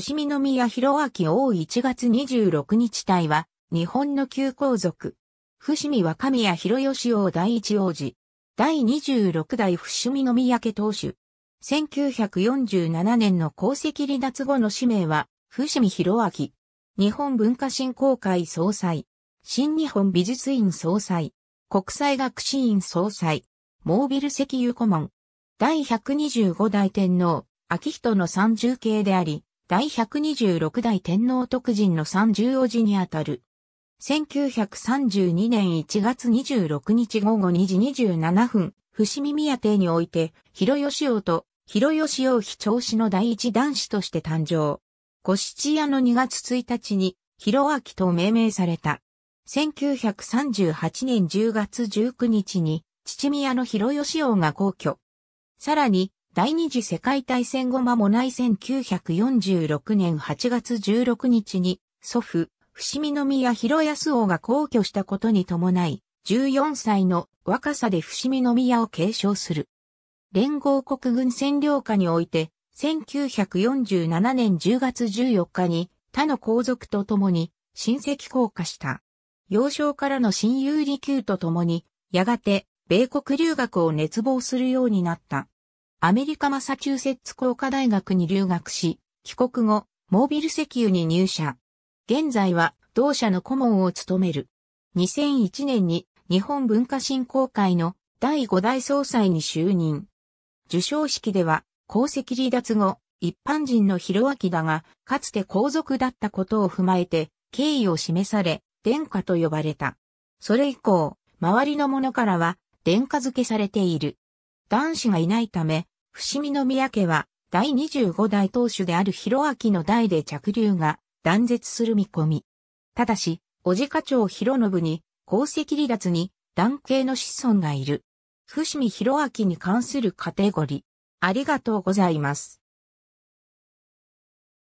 伏見宮広明王1月26日隊は、日本の旧皇族。伏見は宮谷広義王第一王子。第26代伏見宮家当主。1947年の功績離脱後の使命は、伏見広明。日本文化振興会総裁。新日本美術院総裁。国際学士院総裁。モービル石油顧問。第125代天皇、秋人の三重系であり、第126代天皇徳人の三十王子にあたる。1932年1月26日午後2時27分、伏見宮邸において、広吉王と広吉王妃長子の第一男子として誕生。ご七夜の2月1日に、広明と命名された。1938年10月19日に、父宮の広吉王が皇居。さらに、第二次世界大戦後間もない1946年8月16日に、祖父、伏見宮広安王が皇居したことに伴い、14歳の若さで伏見宮を継承する。連合国軍占領下において、1947年10月14日に他の皇族と共に親戚降下した。幼少からの親友離宮と共に、やがて米国留学を熱望するようになった。アメリカマサチューセッツ工科大学に留学し、帰国後、モービル石油に入社。現在は同社の顧問を務める。2001年に日本文化振興会の第5代総裁に就任。受賞式では、功績離脱後、一般人の広明だが、かつて皇族だったことを踏まえて、敬意を示され、殿下と呼ばれた。それ以降、周りの者からは、殿下付けされている。男子がいないため、伏見宮家は、第25代当主である広明の代で着流が断絶する見込み。ただし、おじ課長広信に、功績離脱に、男系の子孫がいる。伏見広明に関するカテゴリー。ありがとうございます。